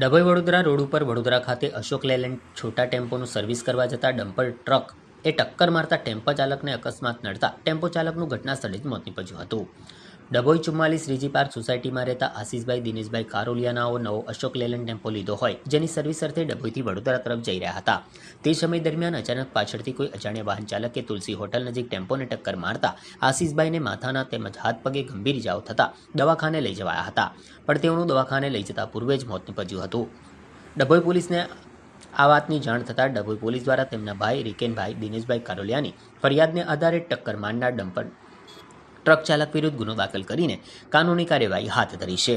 Dabhoi Vadodara road ઉપર વડોદરા ખાતે અશોક લેલેન્ડ છોટા ટેમ્પોનું સર્વિસ કરવા જતા ડમ્પર ટ્રક એ ટક્કર મારતા ટેમ્પો ચાલકને અકસ્માત નડતા ટેમ્પો ચાલકનું ઘટના સ્થળે જ મોત નીપજ્યું હતું ડભોઈ ચુમ્માલીસ રીજી પાર્ક સોસાયટીમાં રહેતા આશીષભાઈ દિનેશભાઈ કારોલિયાનાઓ નવો અશોક લેલન ટેમ્પો લીધો હોય જેની સર્વિસ અર્થે ડભોઈથી વડોદરા તરફ જઈ રહ્યા હતા તે સમય દરમિયાન અચાનક પાછળથી કોઈ અજાણ્યા વાહન ચાલકે તુલસી હોટલ નજીક ટેમ્પોને ટક્કર મારતા આશીષભાઈને માથાના તેમજ હાથ પગે ગંભીર ઇજાઓ થતા દવાખાને લઈ જવાયા હતા પણ તેઓનું દવાખાને લઈ જતા પૂર્વે જ મોત નિપજ્યું હતું ડભોઈ પોલીસને આ વાતની જાણ થતાં ડભોઈ પોલીસ દ્વારા તેમના ભાઈ રિકેનભાઈ દિનેશભાઈ કારોલિયાની ફરિયાદને આધારે ટક્કર મારનાર ડમ્પર ટ્રક ચાલક વિરુદ્ધ ગુનો દાખલ કરીને કાનૂની કાર્યવાહી હાથ ધરી છે